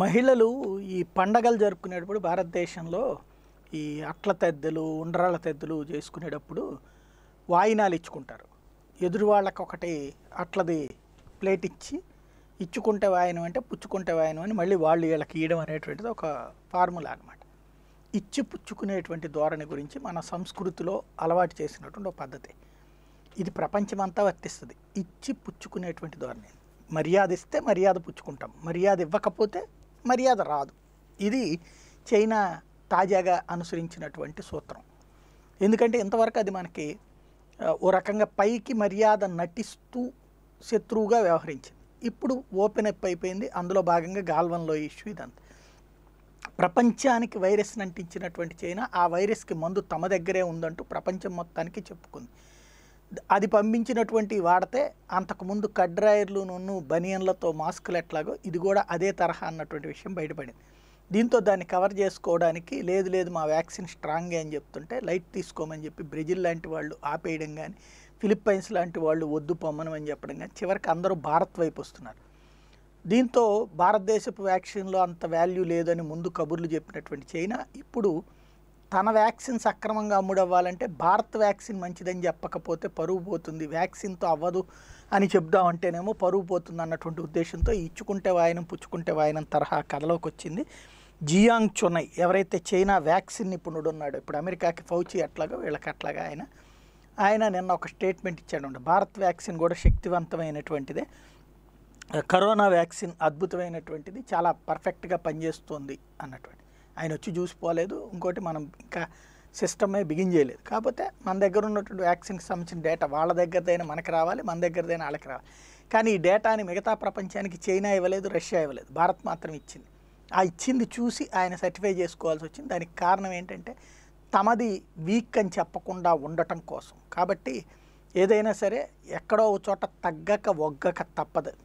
మహిళలు ఈ పండగలు జరుపుకునేటప్పుడు భారతదేశంలో ఈ అట్ల తెద్దలు ఉండ్రాళ్ళ తెద్దలు చేసుకునేటప్పుడు వాయినాలు ఇచ్చుకుంటారు ఎదురు వాళ్ళకు ఒకటి అట్లది ప్లేట్ ఇచ్చి ఇచ్చుకుంటే వాయనం అంటే పుచ్చుకుంటే వాయనం అని మళ్ళీ వాళ్ళు వీళ్ళకి ఇయ్యడం అనేటువంటిది ఒక ఫార్ములా అనమాట ఇచ్చి పుచ్చుకునేటువంటి ధోరణి గురించి మన సంస్కృతిలో అలవాటు చేసినటువంటి ఒక పద్ధతి ఇది ప్రపంచమంతా వర్తిస్తుంది ఇచ్చి పుచ్చుకునేటువంటి ధోరణి మర్యాద ఇస్తే మర్యాద పుచ్చుకుంటాం మర్యాద ఇవ్వకపోతే మర్యాద రాదు ఇది చైనా తాజాగా అనుసరించినటువంటి సూత్రం ఎందుకంటే ఇంతవరకు అది మనకి ఓ రకంగా పైకి మర్యాద నటిస్తూ శత్రువుగా వ్యవహరించింది ఇప్పుడు ఓపెన్ అప్ అయిపోయింది అందులో భాగంగా గాల్వన్లో ఇష్యూ ఇదంతా ప్రపంచానికి వైరస్ అంటించినటువంటి చైనా ఆ వైరస్కి మందు తమ దగ్గరే ఉందంటూ ప్రపంచం మొత్తానికి చెప్పుకుంది అది పంపించినటువంటి వాడితే అంతకుముందు కట్ డ్రాయర్లు బనియన్లతో మాస్కులు ఎట్లాగో ఇది కూడా అదే తరహా అన్నటువంటి విషయం బయటపడింది దీంతో దాన్ని కవర్ చేసుకోవడానికి లేదు లేదు మా వ్యాక్సిన్ స్ట్రాంగ్ అని చెప్తుంటే లైట్ తీసుకోమని చెప్పి బ్రెజిల్ లాంటి వాళ్ళు ఆపేయడం కానీ ఫిలిప్పైన్స్ లాంటి వాళ్ళు వద్దు అని చెప్పడం కానీ చివరికి అందరూ భారత్ వైపు వస్తున్నారు దీంతో భారతదేశపు వ్యాక్సిన్లో అంత వాల్యూ లేదని ముందు కబుర్లు చెప్పినటువంటి చైనా ఇప్పుడు తన వ్యాక్సిన్ సక్రమంగా అమ్ముడవ్వాలంటే భారత్ వ్యాక్సిన్ మంచిదని చెప్పకపోతే పరువు పోతుంది వ్యాక్సిన్తో అవ్వదు అని చెప్దామంటేనేమో పరువు పోతుంది అన్నటువంటి ఉద్దేశంతో ఇచ్చుకుంటే వాయనం పుచ్చుకుంటే వాయనం తరహా కథలోకి వచ్చింది జియాంగ్ చునై ఎవరైతే చైనా వ్యాక్సిన్ నిపుణుడు ఉన్నాడు ఇప్పుడు అమెరికాకి ఫౌచి అట్లాగో వీళ్ళకి అట్లాగా ఆయన ఆయన నిన్న ఒక స్టేట్మెంట్ ఇచ్చాడు భారత్ వ్యాక్సిన్ కూడా శక్తివంతమైనటువంటిదే కరోనా వ్యాక్సిన్ అద్భుతమైనటువంటిది చాలా పర్ఫెక్ట్గా పనిచేస్తుంది అన్నటువంటి ఆయన వచ్చి చూసిపోలేదు ఇంకోటి మనం ఇంకా సిస్టమే బిగిన్ చేయలేదు కాకపోతే మన దగ్గర ఉన్నటువంటి వ్యాక్సిన్కి సంబంధించిన డేటా వాళ్ళ దగ్గరదైనా మనకు రావాలి మన దగ్గరదైనా వాళ్ళకి రావాలి కానీ ఈ డేటాని మిగతా ప్రపంచానికి చైనా ఇవ్వలేదు రష్యా ఇవ్వలేదు భారత్ మాత్రం ఇచ్చింది ఆ ఇచ్చింది చూసి ఆయన సర్టిఫై చేసుకోవాల్సి వచ్చింది దానికి కారణం ఏంటంటే తమది వీక్ అని చెప్పకుండా ఉండటం కోసం కాబట్టి ఏదైనా సరే ఎక్కడో చోట తగ్గక ఒగ్గక తప్పదు